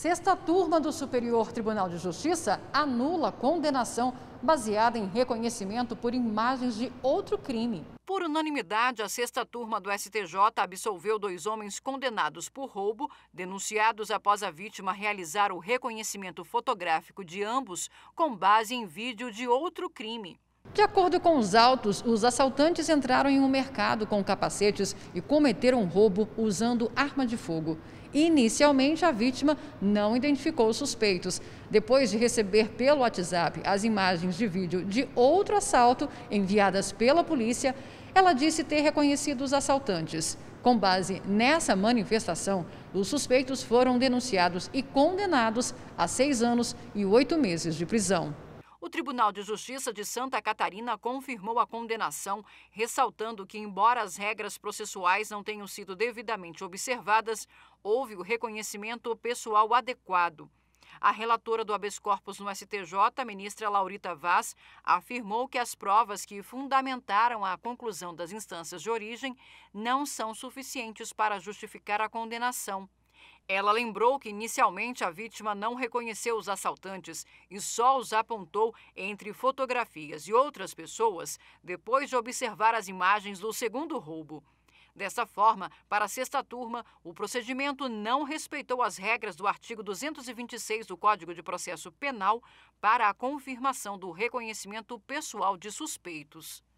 Sexta turma do Superior Tribunal de Justiça anula condenação baseada em reconhecimento por imagens de outro crime. Por unanimidade, a sexta turma do STJ absolveu dois homens condenados por roubo, denunciados após a vítima realizar o reconhecimento fotográfico de ambos com base em vídeo de outro crime. De acordo com os autos, os assaltantes entraram em um mercado com capacetes e cometeram um roubo usando arma de fogo. Inicialmente, a vítima não identificou os suspeitos. Depois de receber pelo WhatsApp as imagens de vídeo de outro assalto enviadas pela polícia, ela disse ter reconhecido os assaltantes. Com base nessa manifestação, os suspeitos foram denunciados e condenados a seis anos e oito meses de prisão. Tribunal de Justiça de Santa Catarina confirmou a condenação, ressaltando que, embora as regras processuais não tenham sido devidamente observadas, houve o reconhecimento pessoal adequado. A relatora do habeas corpus no STJ, ministra Laurita Vaz, afirmou que as provas que fundamentaram a conclusão das instâncias de origem não são suficientes para justificar a condenação. Ela lembrou que inicialmente a vítima não reconheceu os assaltantes e só os apontou entre fotografias de outras pessoas depois de observar as imagens do segundo roubo. Dessa forma, para a sexta turma, o procedimento não respeitou as regras do artigo 226 do Código de Processo Penal para a confirmação do reconhecimento pessoal de suspeitos.